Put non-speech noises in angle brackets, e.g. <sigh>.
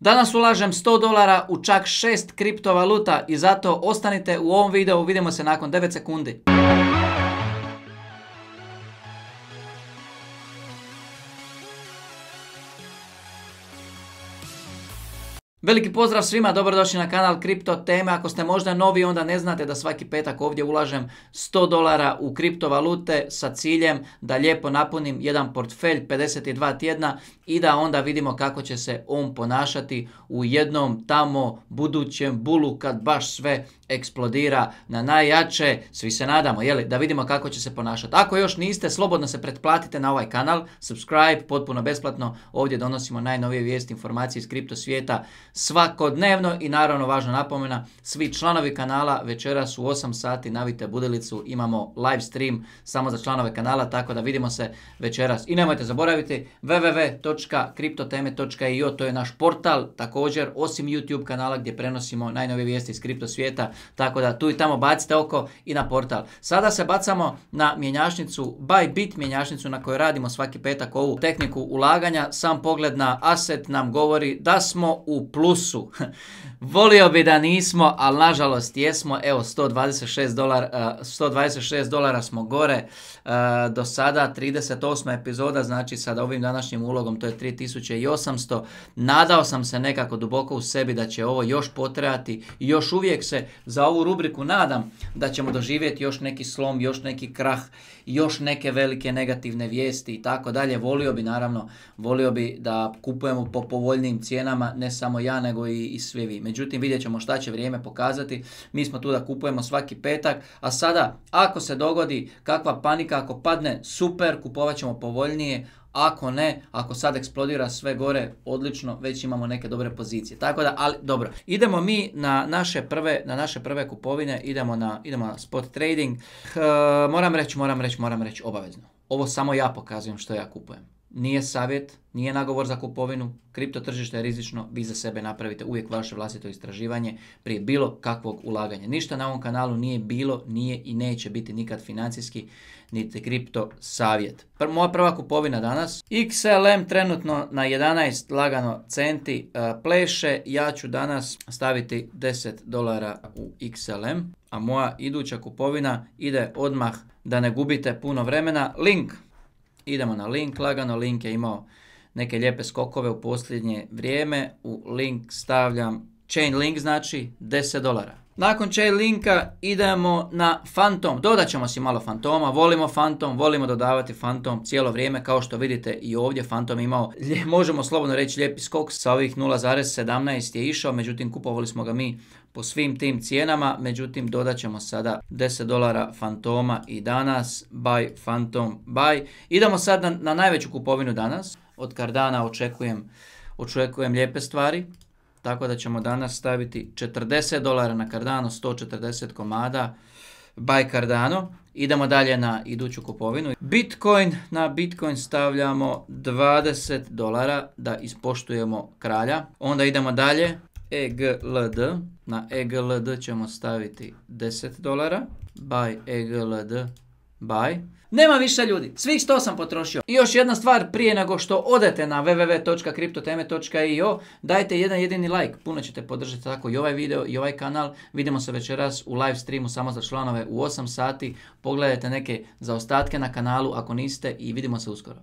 Danas ulažem 100 dolara u čak 6 kriptovaluta i zato ostanite u ovom videu, vidimo se nakon 9 sekundi. Veliki pozdrav svima, dobrodošli na kanal Kripto Teme. Ako ste možda novi, onda ne znate da svaki petak ovdje ulažem 100 dolara u kriptovalute sa ciljem da lijepo napunim jedan portfelj 52 tjedna i da onda vidimo kako će se on ponašati u jednom tamo budućem bulu kad baš sve eksplodira na najjače. Svi se nadamo, jeli, da vidimo kako će se ponašati. Ako još niste, slobodno se pretplatite na ovaj kanal, subscribe, potpuno besplatno. Ovdje donosimo najnovije vijesti, informacije iz kripto svijeta svakodnevno i naravno važna napomena, svi članovi kanala večeras u 8 sati navite budelicu, imamo live stream samo za članove kanala, tako da vidimo se večeras. I nemojte zaboraviti www www.kriptoteme.io, to je naš portal, također osim YouTube kanala gdje prenosimo najnovije vijesti iz kripto svijeta, tako da tu i tamo bacite oko i na portal. Sada se bacamo na mjenjačnicu Bybit, mjenjačnicu na kojoj radimo svaki petak ovu tehniku ulaganja, sam pogled na asset nam govori da smo u plusu. <laughs> Volio bi da nismo, ali nažalost jesmo, evo 126 dolara, 126 dolara smo gore, e, do sada 38. epizoda, znači sada ovim današnjim ulogom, to 3800. Nadao sam se nekako duboko u sebi da će ovo još potrajati i još uvijek se za ovu rubriku nadam da ćemo doživjeti još neki slom, još neki krah, još neke velike negativne vijesti i tako dalje. Volio bi naravno, volio bi da kupujemo po povoljnim cijenama, ne samo ja nego i, i svi vi. Međutim, vidjet ćemo šta će vrijeme pokazati. Mi smo tu da kupujemo svaki petak, a sada ako se dogodi kakva panika, ako padne, super, kupovat ćemo povoljnije, ako ne, ako sad eksplodira sve gore, odlično, već imamo neke dobre pozicije. Tako da, ali dobro, idemo mi na naše prve, na naše prve kupovine, idemo na, idemo spot trading. moram reći, moram reći, moram reći obavezno. Ovo samo ja pokazujem što ja kupujem nije savjet, nije nagovor za kupovinu, kripto tržište je rizično, vi za sebe napravite uvijek vaše vlastito istraživanje prije bilo kakvog ulaganja. Ništa na ovom kanalu nije bilo, nije i neće biti nikad financijski, niti kripto savjet. moja prva kupovina danas, XLM trenutno na 11 lagano centi e, pleše, ja ću danas staviti 10 dolara u XLM, a moja iduća kupovina ide odmah da ne gubite puno vremena, link Idemo na Link lagano, Link je imao neke lijepe skokove u posljednje vrijeme. U Link stavljam chain link znači 10 dolara. Nakon Chain linka idemo na Fantom. Dodat ćemo si malo Fantoma, volimo Fantom, volimo dodavati Fantom cijelo vrijeme. Kao što vidite i ovdje Fantom imao, <laughs> možemo slobodno reći, lijepi skok. Sa ovih 0.17 je išao, međutim kupovali smo ga mi po svim tim cijenama. Međutim, dodat ćemo sada 10 dolara Fantoma i danas. Buy Fantom, buy. Idemo sad na, najveću kupovinu danas. Od Cardana očekujem, očekujem lijepe stvari. Tako da ćemo danas staviti 40 dolara na Cardano, 140 komada by Cardano. Idemo dalje na iduću kupovinu. Bitcoin, na Bitcoin stavljamo 20 dolara da ispoštujemo kralja. Onda idemo dalje, EGLD, na EGLD ćemo staviti 10 dolara, by EGLD Bye. Nema više ljudi, svih sto sam potrošio. I još jedna stvar, prije nego što odete na www.kriptoteme.io, dajte jedan jedini like, puno ćete podržati tako i ovaj video i ovaj kanal. Vidimo se večeras u live streamu samo za članove u 8 sati. Pogledajte neke zaostatke na kanalu ako niste i vidimo se uskoro.